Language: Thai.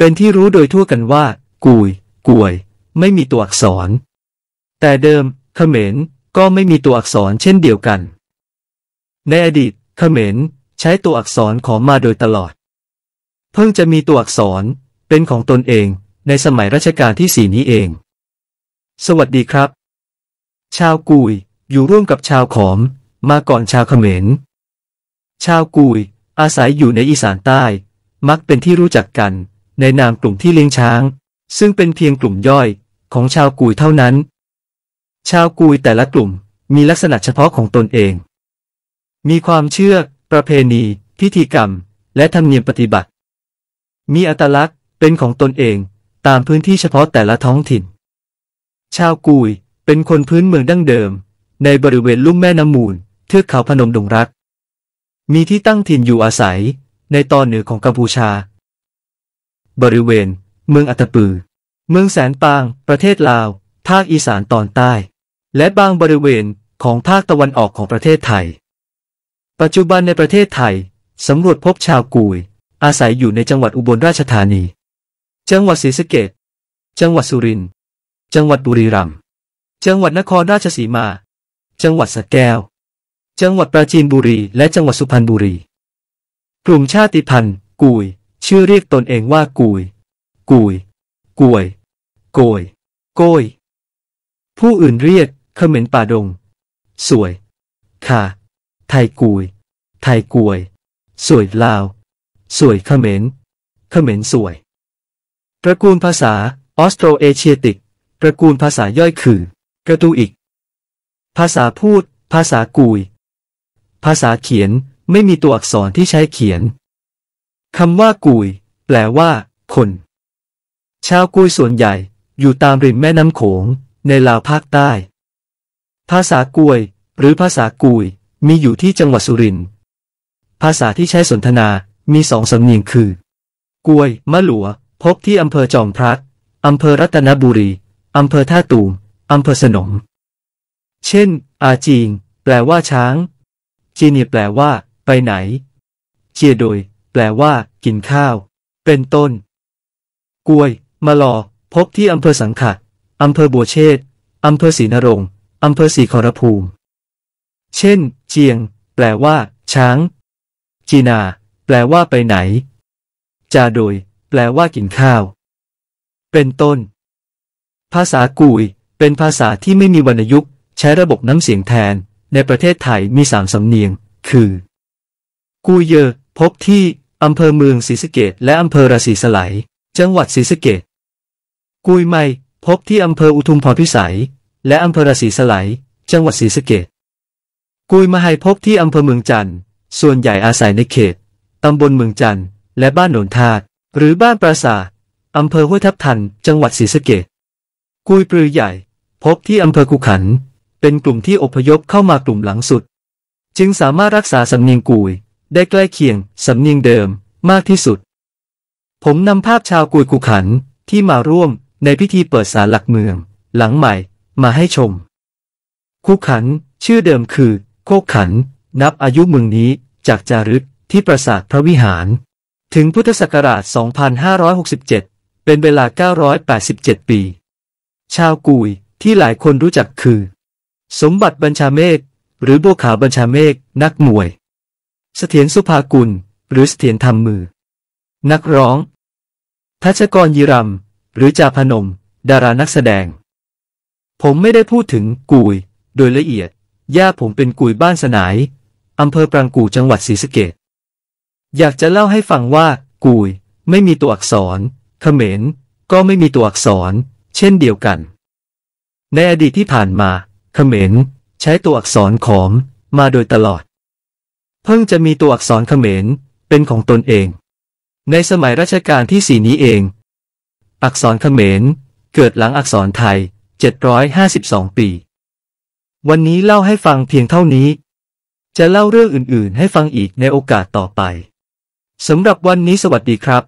เป็นที่รู้โดยทั่วกันว่า กุย กวย ไม่มีตัวอักษร แต่เดิมเขมรก็ไม่มีตัวอักษรเช่นเดียวกัน ในอดีตเขมรใช้ตัวอักษรของมาโดยตลอด เพิ่งจะมีตัวอักษรเป็นของตนเองในสมัยรัชกาลที่สี่นี้เอง สวัสดีครับ ชาวกุย อยู่ร่วมกับชาวขอม มาก่อนชาวเขมรชาวกุย อาศัยอยู่ในอีสานใต้ มักเป็นที่รู้จักกันในนามกลุ่มที่เลี้ยงช้าง ซึ่งเป็นเพียงกลุ่มย่อย ของชาวกุยเท่านั้น ชาวกุยแต่ละกลุ่มมีลักษณะเฉพาะของตนเอง มีความเชื่อ ประเพณี พิธีกรรมและธรรมเนียมปฏิบัติ มีอัตลักษณ์เป็นของตนเองตามพื้นที่เฉพาะแต่ละท้องถิ่น ชาวกุยเป็นคนพื้นเมืองดั้งเดิม ในบริเวณลุ่มแม่น้ำมูลเทือกเขาพนมดงรักมีที่ตั้งถิ่นอยู่อาศัย ในตอนเหนือของกัมพูชาบริเวณเมืองอัตปือเมืองแสนปาง ประเทศลาว ภาคอีสานตอนใต้ และบางบริเวณของภาคตะวันออกของประเทศไทย ปัจจุบันในประเทศไทยสำรวจพบชาวกุย อาศัยอยู่ในจังหวัดอุบลราชธานี จังหวัดศรีสะเกดจังหวัดสุรินทร์จังหวัดบุรีรัมย์จังหวัดนครราชสีมา จังหวัดสระแก้ว จังหวัดปราจีนบุรีและจังหวัดสุพรรณบุรีกลุ่มชาติพันธุ์กุยชื่อเรียกตนเองว่ากุย กุยกวยโกยโกยผู้อื่นเรียก เขมรป่าดง สวย ค่ะ ไทยกุย ไทยกวย สวยลาว สวยเขมรเขมรสวยตระกูลภาษาออสโตรเอเชียติกตระกูลภาษาย่อยคือ กระตูอีก ภาษาพูด ภาษากุย ภาษาเขียน ไม่มีตัวอักษรที่ใช้เขียนคำว่ากุยแปลว่า คน ชาวกุยส่วนใหญ่ อยู่ตามริมแม่น้ำโขง ในลาวภาคใต้ ภาษากุยหรือภาษากุย มีอยู่ที่จังหวัดสุรินทร์ภาษาที่ใช้สนทนา มีสองสำเนียงคือกุยมะหลัว พบที่อำเภอจอมพระอำเภอรัตนบุรีอำเภอท่าตูมอำเภอสนม เช่น อาจีงแปลว่าช้าง จีนีแปลว่า ไปไหนเจียโดยแปลว่า กินข้าว เป็นต้น กวยมาลอ พบที่อำเภอสังขะอำเภอบัวเชษอำเภอศรีนรงอำเภอศรีขอรภูมิ เช่น เจียง แปลว่า ช้างจีนา แปลว่าไปไหน จาโดย แปลว่ากินข้าว เป็นต้น ภาษากุยเป็นภาษาที่ไม่มีวรรณยุกต์ใช้ระบบน้ำเสียงแทนในประเทศไทยมีสามสำเนียง คือกูเยอพบที่อำเภอเมืองศรีสะเกดและอำเภอราศีสลายจังหวัดศรีสะเกดกุยไม่พบที่อำเภออุทุมพรพิสัย และอำเภอราศีสลายจังหวัดศรีสะเกดกุยมาไฮพบที่อำเภอเมืองจันทร์ ส่วนใหญ่อาศัยในเขตตำบลเมืองจันทร์และบ้านหนนทาดหรือบ้านปราสาทอำเภอห้วยทับทัน จังหวัดศรีสะเกดกุยปลือใหญ่ พบที่อำเภอกุขัน เป็นกลุ่มที่อพยพเข้ามากลุ่มหลังสุด จึงสามารถรักษาสำเนียงกุยได้ใกล้เคียงสำเนียงเดิมมากที่สุด ผมนำภาพชาวกุยกุขันที่มาร่วมในพิธีเปิดศาลหลักเมือง หลังใหม่มาให้ชม กุขันชื่อเดิมคือ โคกขันนับอายุเมืองนี้จากจารึกที่ปราสาทพระวิหาร ถึงพุทธศักราช 2567 เป็นเวลา 987 ปี ชาวกุยที่หลายคนรู้จักคือ สมบัติบัญชาเมฆหรือบัวขาบัญชาเมฆนักมวยเสถียรสุภากุลหรือเสถียรทำมือ นักร้อง ทัชกรยิรัมหรือจาพนม ดารานักแสดง ผมไม่ได้พูดถึงกุยโดยละเอียด ย่าผมเป็นกุยบ้านสนายอำเภอปรางกูจังหวัดศรีสะเกดอยากจะเล่าให้ฟังว่า กุย ไม่มีตัวอักษรเขมรก็ไม่มีตัวอักษร เช่นเดียวกัน ในอดีตที่ผ่านมาเขมรใช้ตัวอักษรขอมมาโดยตลอดพิ่งจะมีตัวอักษรเขมรเป็นของตนเอง ในสมัยรัชกาลที่สี่นี้เอง อักษรเขมร เกิดหลังอักษรไทย 752 ปี วันนี้เล่าให้ฟังเพียงเท่านี้ จะเล่าเรื่องอื่นๆให้ฟังอีกในโอกาสต่อไปสำหรับวันนี้สวัสดีครับ